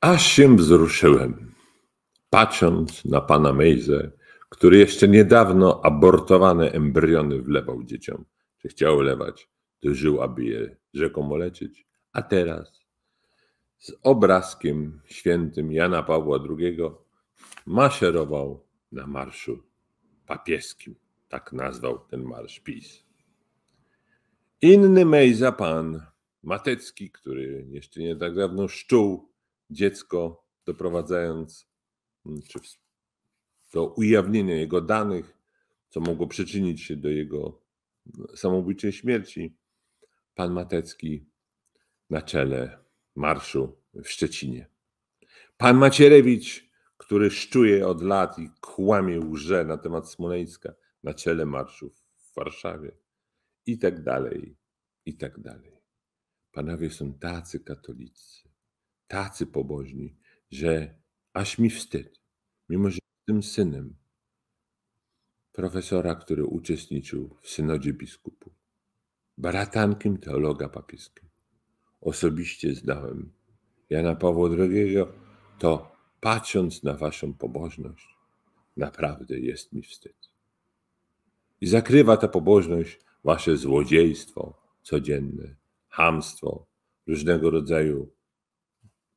Aż się wzruszyłem, patrząc na pana Mejzę, który jeszcze niedawno abortowane embriony wlewał dzieciom, czy chciał wlewać, to żył, aby je rzekomo leczyć, a teraz z obrazkiem świętym Jana Pawła II maszerował na marszu papieskim. Tak nazwał ten marsz PiS. Inny Mejza pan, Matecki, który jeszcze nie tak dawno szczuł dziecko, doprowadzając mm, czy do ujawnienia jego danych, co mogło przyczynić się do jego mm, samobójczej śmierci. Pan Matecki na czele marszu w Szczecinie. Pan Macierewicz, który szczuje od lat i kłamie łże na temat Smoleńska na czele marszu w Warszawie i tak dalej, i tak dalej. Panowie są tacy katolicy, tacy pobożni, że aż mi wstyd, mimo że tym synem profesora, który uczestniczył w synodzie biskupu, baratankiem teologa papieskiego. Osobiście znałem Jana Pawła II, to patrząc na waszą pobożność, naprawdę jest mi wstyd. I zakrywa ta pobożność wasze złodziejstwo codzienne, hamstwo, różnego rodzaju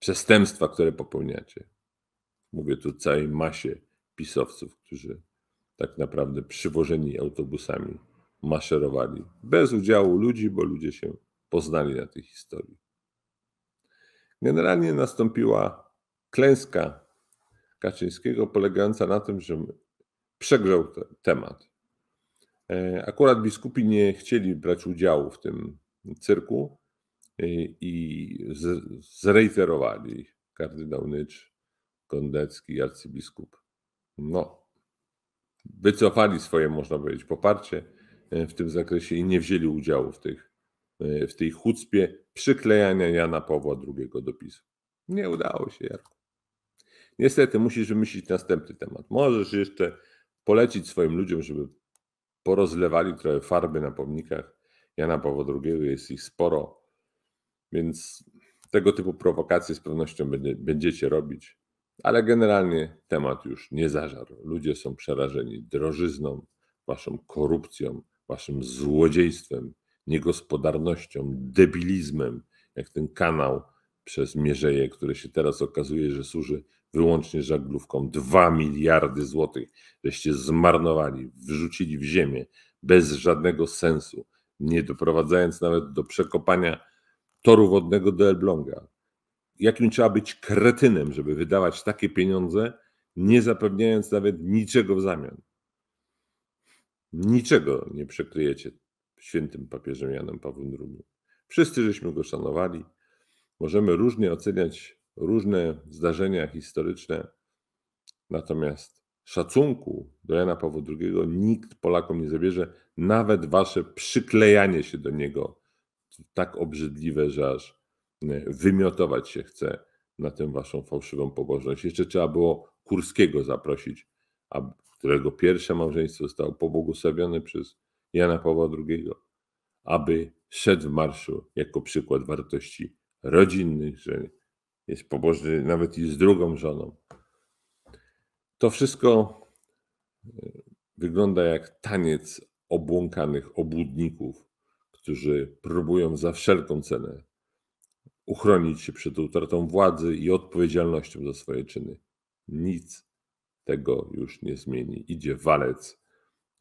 przestępstwa, które popełniacie. Mówię tu całej masie pisowców, którzy tak naprawdę przywożeni autobusami maszerowali bez udziału ludzi, bo ludzie się poznali na tej historii. Generalnie nastąpiła klęska Kaczyńskiego polegająca na tym, że przegrzał te, temat. E, akurat biskupi nie chcieli brać udziału w tym cyrku, Y, i zrejterowali kardynał Nycz, Kondecki, arcybiskup. No, wycofali swoje, można powiedzieć, poparcie e, w tym zakresie i nie wzięli udziału w, tych, e, w tej chucpie przyklejania Jana Pawła II do PiSu. Nie udało się, Jarku. Niestety musisz wymyślić następny temat. Możesz jeszcze polecić swoim ludziom, żeby porozlewali trochę farby na pomnikach Jana Pawła II. Jest ich sporo. Więc tego typu prowokacje z pewnością będzie, będziecie robić, ale generalnie temat już nie zażarł. Ludzie są przerażeni drożyzną, waszą korupcją, waszym złodziejstwem, niegospodarnością, debilizmem, jak ten kanał przez Mierzeję, który się teraz okazuje, że służy wyłącznie żaglówką. Dwa miliardy złotych żeście zmarnowali, wrzucili w ziemię bez żadnego sensu, nie doprowadzając nawet do przekopania toru wodnego do Elbląga. Jakim trzeba być kretynem, żeby wydawać takie pieniądze, nie zapewniając nawet niczego w zamian. Niczego nie przekryjecie świętym papieżem Janem Pawłem II. Wszyscy żeśmy go szanowali. Możemy różnie oceniać różne zdarzenia historyczne, natomiast szacunku do Jana Pawła II nikt Polakom nie zabierze, nawet wasze przyklejanie się do niego tak obrzydliwe, że aż e, wymiotować się chce na tę waszą fałszywą pobożność. Jeszcze trzeba było Kurskiego zaprosić, a którego pierwsze małżeństwo zostało pobłogosławione przez Jana Pawła II, aby szedł w marszu jako przykład wartości rodzinnych, że jest pobożny nawet i z drugą żoną. To wszystko e, wygląda jak taniec obłąkanych obłudników, którzy próbują za wszelką cenę uchronić się przed utratą władzy i odpowiedzialnością za swoje czyny. Nic tego już nie zmieni. Idzie walec,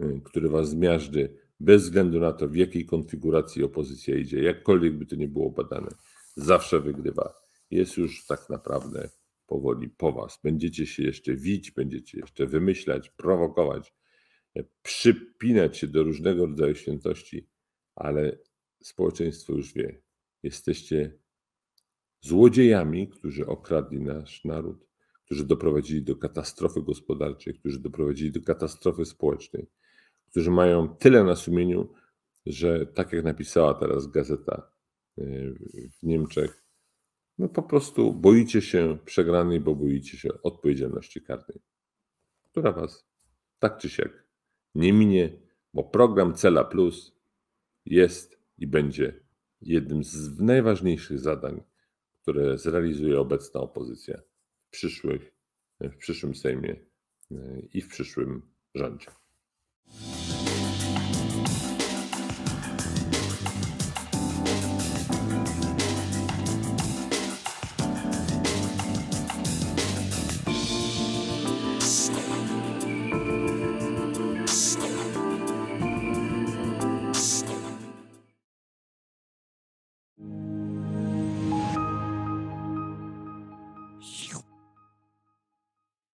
y, który was zmiażdży, bez względu na to, w jakiej konfiguracji opozycja idzie, jakkolwiek by to nie było badane, zawsze wygrywa. Jest już tak naprawdę powoli po was. Będziecie się jeszcze wić, będziecie jeszcze wymyślać, prowokować, e, przypinać się do różnego rodzaju świętości ale społeczeństwo już wie, jesteście złodziejami, którzy okradli nasz naród, którzy doprowadzili do katastrofy gospodarczej, którzy doprowadzili do katastrofy społecznej, którzy mają tyle na sumieniu, że tak jak napisała teraz gazeta y, w Niemczech, no po prostu boicie się przegranej, bo boicie się odpowiedzialności karnej, która was tak czy siak nie minie, bo program Cela Plus jest i będzie jednym z najważniejszych zadań, które zrealizuje obecna opozycja w, przyszłych, w przyszłym Sejmie e, i w przyszłym rządzie.